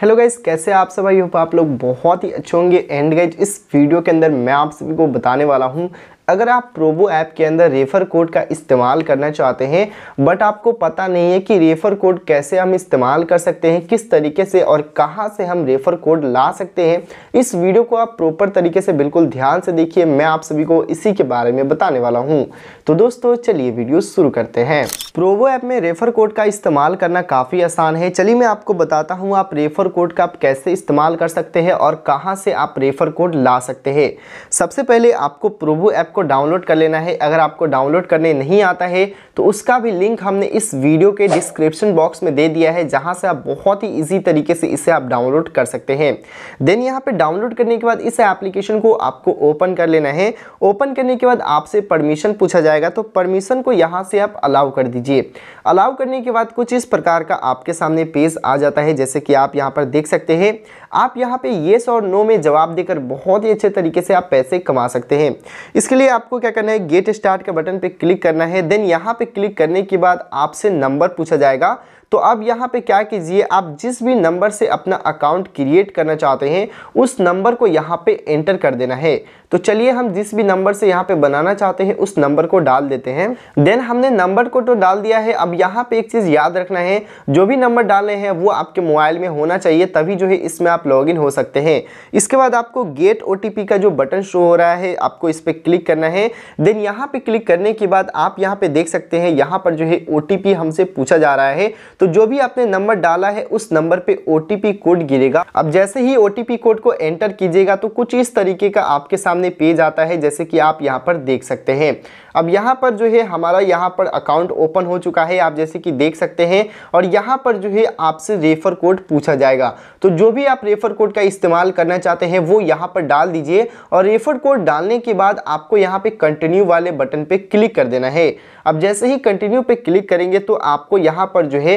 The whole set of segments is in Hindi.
हेलो गाइज कैसे आप सब आई हो आप लोग बहुत ही अच्छे होंगे एंड गाइज इस वीडियो के अंदर मैं आप सभी को बताने वाला हूँ अगर आप प्रोबो ऐप के अंदर रेफर कोड का इस्तेमाल करना चाहते हैं बट आपको पता नहीं है कि रेफर कोड कैसे हम इस्तेमाल कर सकते हैं किस तरीके से और कहाँ से हम रेफर कोड ला सकते हैं इस वीडियो को आप प्रॉपर तरीके से बिल्कुल ध्यान से देखिए मैं आप सभी को इसी के बारे में बताने वाला हूँ तो दोस्तों चलिए वीडियो शुरू करते हैं प्रोबो ऐप में रेफर कोड का इस्तेमाल करना काफ़ी आसान है चलिए मैं आपको बताता हूँ आप रेफर कोड का आप कैसे इस्तेमाल कर सकते हैं और कहाँ से आप रेफर कोड ला सकते हैं सबसे पहले आपको प्रोबो ऐप आपको डाउनलोड कर लेना है अगर आपको डाउनलोड करने नहीं आता है तो उसका भी लिंक हमने इस वीडियो के डिस्क्रिप्शन बॉक्स में दे दिया है जहां से आप बहुत ही इजी तरीके से इसे आप डाउनलोड कर सकते हैं देन यहां पे डाउनलोड करने के बाद इस एप्लीकेशन को आपको ओपन कर लेना है ओपन करने के बाद आपसे परमिशन पूछा जाएगा तो परमिशन को यहाँ से आप अलाउ कर दीजिए अलाउ करने के बाद कुछ इस प्रकार का आपके सामने पेज आ जाता है जैसे कि आप यहाँ पर देख सकते हैं आप यहाँ पे येस और नो में जवाब देकर बहुत ही अच्छे तरीके से आप पैसे कमा सकते हैं इसके लिए लिए आपको क्या करना है गेट स्टार्ट का बटन पे क्लिक करना है देन यहाँ पे क्लिक करने के बाद आपसे नंबर पूछा जाएगा तो अब यहाँ पे क्या कीजिए आप जिस भी नंबर से अपना अकाउंट क्रिएट करना चाहते हैं उस नंबर को यहाँ पे एंटर कर देना है तो चलिए हम जिस भी नंबर से यहाँ पे बनाना चाहते हैं उस नंबर को डाल देते हैं देन हमने नंबर को तो डाल दिया है अब यहाँ पे एक चीज़ याद रखना है जो भी नंबर डाले हैं वो आपके मोबाइल में होना चाहिए तभी जो है इसमें आप लॉग हो सकते हैं इसके बाद आपको गेट ओ का जो बटन शो हो रहा है आपको इस पर क्लिक करना है देन यहाँ पे क्लिक करने के बाद आप यहाँ पे देख सकते हैं यहाँ पर जो है ओ हमसे पूछा जा रहा है तो जो भी आपने नंबर डाला है उस नंबर पे ओ कोड गिरेगा अब जैसे ही ओ कोड को एंटर कीजिएगा तो कुछ इस तरीके का आपके सामने पेज आता है जैसे कि आप यहाँ पर देख सकते हैं अब यहाँ पर जो है हमारा यहाँ पर अकाउंट ओपन हो चुका है आप जैसे कि देख सकते हैं और यहाँ पर जो है आपसे रेफर कोड पूछा जाएगा तो जो भी आप रेफर कोड का इस्तेमाल करना चाहते हैं वो यहाँ पर डाल दीजिए और रेफर कोड डालने के बाद आपको यहाँ पे कंटिन्यू वाले बटन पे क्लिक कर देना है अब जैसे ही कंटिन्यू पे क्लिक करेंगे तो आपको यहाँ पर जो है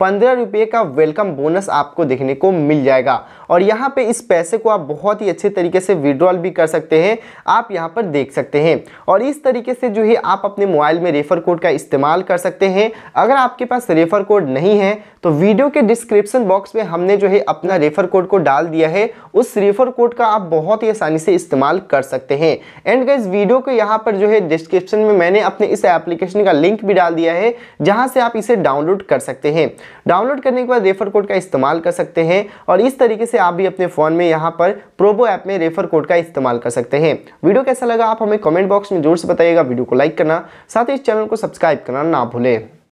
पंद्रह रुपये का वेलकम बोनस आपको देखने को मिल जाएगा और यहाँ पे इस पैसे को आप बहुत ही अच्छे तरीके से विड्रॉल भी कर सकते हैं आप यहाँ पर देख सकते हैं और इस तरीके से जो है आप अपने मोबाइल में रेफर कोड का इस्तेमाल कर सकते हैं अगर आपके पास रेफर कोड नहीं है तो वीडियो के डिस्क्रिप्शन बॉक्स में हमने जो है अपना रेफर कोड को डाल दिया है उस रेफर कोड का आप बहुत ही आसानी से इस्तेमाल कर सकते हैं एंड इस वीडियो को यहाँ पर जो है डिस्क्रिप्शन में मैंने अपने इस एप्लीकेशन का लिंक भी डाल दिया है जहाँ से आप इसे डाउनलोड कर सकते हैं डाउनलोड करने के बाद रेफर कोड का इस्तेमाल कर सकते हैं और इस तरीके से आप भी अपने फ़ोन में यहाँ पर प्रोबो ऐप में रेफर कोड का इस्तेमाल कर सकते हैं वीडियो कैसा लगा आप हमें कमेंट बॉक्स में जोर से बताइएगा वीडियो को लाइक करना साथ ही इस चैनल को सब्सक्राइब करना ना भूलें